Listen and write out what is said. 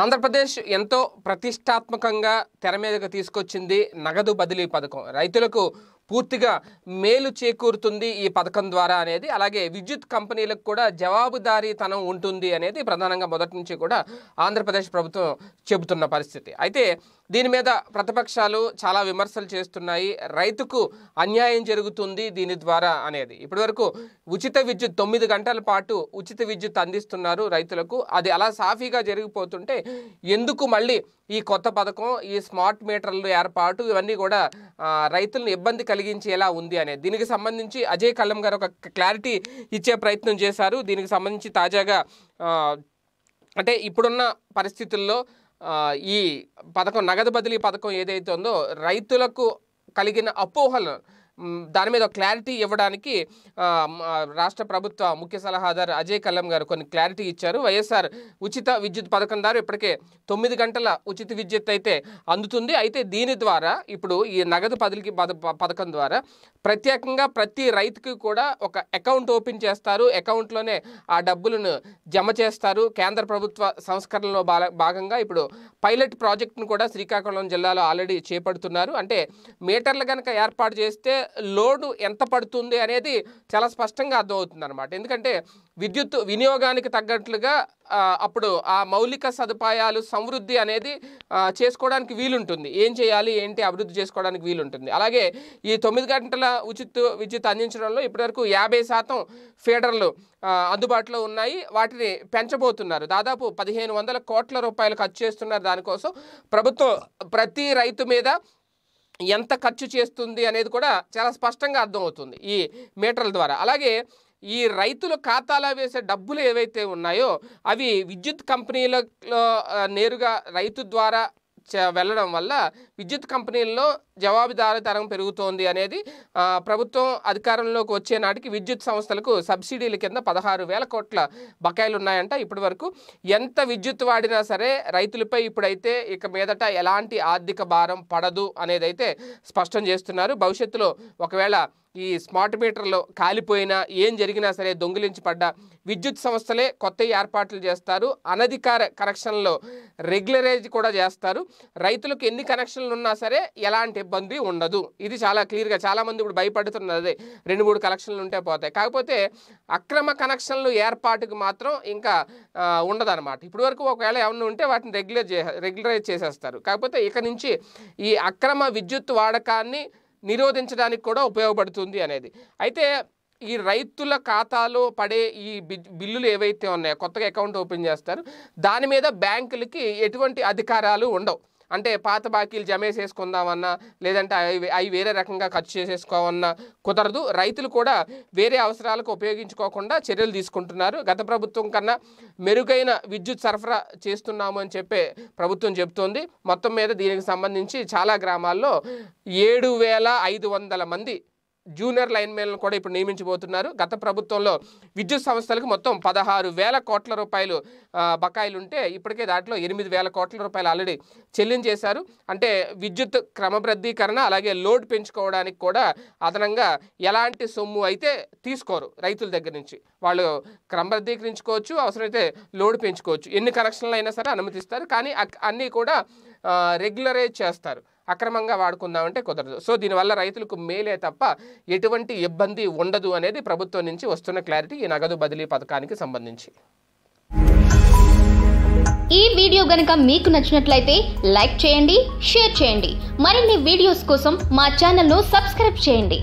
ఆంధ్రప్రదేశ్ ఎంతో ప్రతిష్టాత్మకంగా తెర మీదకు తీసుకొచ్చింది నగదు బదిలీ పథకం రైతులకు పూర్తిగా మేలు చేకూరుతుంది ఈ పథకం ద్వారా అనేది అలాగే విద్యుత్ కంపెనీలకు కూడా జవాబుదారీతనం ఉంటుంది అనేది ప్రధానంగా మొదటి నుంచి కూడా ఆంధ్రప్రదేశ్ ప్రభుత్వం చెబుతున్న పరిస్థితి అయితే దీని మీద ప్రతిపక్షాలు చాలా విమర్శలు చేస్తున్నాయి రైతుకు అన్యాయం జరుగుతుంది దీని ద్వారా అనేది ఇప్పటివరకు ఉచిత విద్యుత్ తొమ్మిది గంటల పాటు ఉచిత విద్యుత్ అందిస్తున్నారు రైతులకు అది అలా సాఫీగా జరిగిపోతుంటే ఎందుకు మళ్ళీ ఈ కొత్త పథకం ఈ స్మార్ట్ మీటర్లు ఏర్పాటు ఇవన్నీ కూడా రైతులను ఇబ్బంది కలిగించేలా ఉంది అనే దీనికి సంబంధించి అజయ్ కల్లం గారు ఒక క్లారిటీ ఇచ్చే ప్రయత్నం చేశారు దీనికి సంబంధించి తాజాగా అంటే ఇప్పుడున్న పరిస్థితుల్లో ఈ పథకం నగదు బదిలీ పథకం ఏదైతే ఉందో రైతులకు కలిగిన అపోహలను దాని మీద క్లారిటీ ఇవ్వడానికి రాష్ట్ర ప్రభుత్వ ముఖ్య సలహాదారు అజయ్ కల్లం గారు కొన్ని క్లారిటీ ఇచ్చారు వైఎస్ఆర్ ఉచిత విద్యుత్ పథకం ద్వారా ఇప్పటికే తొమ్మిది గంటల ఉచిత విద్యుత్ అయితే అందుతుంది అయితే దీని ద్వారా ఇప్పుడు ఈ నగదు పదిలికి పథకం ద్వారా ప్రత్యేకంగా ప్రతి రైతుకి కూడా ఒక అకౌంట్ ఓపెన్ చేస్తారు అకౌంట్లోనే ఆ డబ్బులను జమ చేస్తారు కేంద్ర ప్రభుత్వ సంస్కరణలో భాగంగా ఇప్పుడు పైలట్ ప్రాజెక్టును కూడా శ్రీకాకుళం జిల్లాలో ఆల్రెడీ చేపడుతున్నారు అంటే మీటర్లు కనుక ఏర్పాటు చేస్తే లోడు ఎంత పడుతుంది అనేది చాలా స్పష్టంగా అర్థమవుతుంది అనమాట ఎందుకంటే విద్యుత్ వినియోగానికి తగ్గట్లుగా అప్పుడు ఆ మౌలిక సదుపాయాలు సమృద్ధి అనేది చేసుకోవడానికి వీలుంటుంది ఏం చేయాలి ఏంటి అభివృద్ధి చేసుకోవడానికి వీలుంటుంది అలాగే ఈ తొమ్మిది గంటల ఉచిత్ విద్యుత్ అందించడంలో ఇప్పటివరకు యాభై శాతం ఫీడర్లు అందుబాటులో ఉన్నాయి వాటిని పెంచబోతున్నారు దాదాపు పదిహేను వందల కోట్ల రూపాయలు ఖర్చు చేస్తున్నారు దానికోసం ప్రభుత్వం ప్రతి రైతు మీద ఎంత ఖర్చు చేస్తుంది అనేది కూడా చాలా స్పష్టంగా అర్థమవుతుంది ఈ మీటర్ల ద్వారా అలాగే ఈ రైతుల ఖాతాలో వేసే డబ్బులు ఏవైతే ఉన్నాయో అవి విద్యుత్ కంపెనీలలో నేరుగా రైతు ద్వారా వెళ్ళడం వల్ల విద్యుత్ కంపెనీల్లో తరం పెరుగుతోంది అనేది ప్రభుత్వం అధికారంలోకి వచ్చే నాటికి విద్యుత్ సంస్థలకు సబ్సిడీల కింద పదహారు వేల కోట్ల బకాయిలు ఉన్నాయంట ఇప్పటి వరకు ఎంత విద్యుత్ వాడినా సరే రైతులపై ఇప్పుడైతే ఇక మీదట ఎలాంటి ఆర్థిక భారం పడదు అనేది అయితే స్పష్టం చేస్తున్నారు భవిష్యత్తులో ఒకవేళ ఈ స్మార్ట్ మీటర్లు కాలిపోయినా ఏం జరిగినా సరే దొంగిలించి పడ్డా విద్యుత్ సంస్థలే కొత్త ఏర్పాట్లు చేస్తారు అనధికార కనెక్షన్లు రెగ్యులరైజ్ కూడా చేస్తారు రైతులకు ఎన్ని కనెక్షన్లు ఉన్నా సరే ఎలాంటి ఇబ్బంది ఉండదు ఇది చాలా క్లియర్గా చాలామంది ఇప్పుడు భయపడుతున్నది అదే రెండు మూడు కనెక్షన్లు ఉంటే పోతాయి కాకపోతే అక్రమ కనెక్షన్లు ఏర్పాటుకు మాత్రం ఇంకా ఉండదన్నమాట ఇప్పటివరకు ఒకవేళ ఏమైనా ఉంటే వాటిని రెగ్యులర్ చే రెగ్యులరైజ్ చేసేస్తారు కాకపోతే ఇక నుంచి ఈ అక్రమ విద్యుత్ వాడకాన్ని నిరోధించడానికి కూడా ఉపయోగపడుతుంది అనేది అయితే ఈ రైతుల ఖాతాలో పడే ఈ బిల్లులు ఏవైతే ఉన్నాయో కొత్తగా అకౌంట్ ఓపెన్ చేస్తారు దాని మీద బ్యాంకులకి ఎటువంటి అధికారాలు ఉండవు అంటే పాత బాకీలు జమేసేసుకుందామన్నా లేదంటే అవి అవి వేరే రకంగా ఖర్చు చేసేసుకోమన్నా కుదరదు రైతులు కూడా వేరే అవసరాలకు ఉపయోగించుకోకుండా చర్యలు తీసుకుంటున్నారు గత ప్రభుత్వం కన్నా మెరుగైన విద్యుత్ సరఫరా చేస్తున్నాము అని చెప్పే ప్రభుత్వం చెబుతోంది మొత్తం మీద దీనికి సంబంధించి చాలా గ్రామాల్లో ఏడు వేల ఐదు వందల మంది జూనియర్ లైన్మెన్లను కూడా ఇప్పుడు నియమించబోతున్నారు గత ప్రభుత్వంలో విద్యుత్ సంస్థలకు మొత్తం పదహారు వేల కోట్ల రూపాయలు బకాయిలు ఉంటే ఇప్పటికే దాంట్లో ఎనిమిది వేల కోట్ల రూపాయలు ఆల్రెడీ చెల్లించేశారు అంటే విద్యుత్ క్రమబద్ధీకరణ అలాగే లోడ్ పెంచుకోవడానికి కూడా అదనంగా ఎలాంటి సొమ్ము అయితే తీసుకోరు రైతుల దగ్గర నుంచి వాళ్ళు క్రమబద్ధీకరించుకోవచ్చు అవసరమైతే లోడ్ పెంచుకోవచ్చు ఎన్ని కనెక్షన్లు అయినా సరే అనుమతిస్తారు కానీ అన్నీ కూడా రెగ్యులరైజ్ చేస్తారు అక్రమంగా వాడుకుందామంటే కుదరదు సో దీనివల్ల రైతులకు మేలే తప్ప ఎటువంటి ఇబ్బంది ఉండదు అనేది ప్రభుత్వం నుంచి వస్తున్న క్లారిటీ ఈ నగదు బదిలీ పథకానికి సంబంధించి ఈ వీడియో గనుక మీకు నచ్చినట్లయితే లైక్ చేయండి షేర్ చేయండి మరిన్ని వీడియోస్ కోసం మా ను సబ్స్క్రైబ్ చేయండి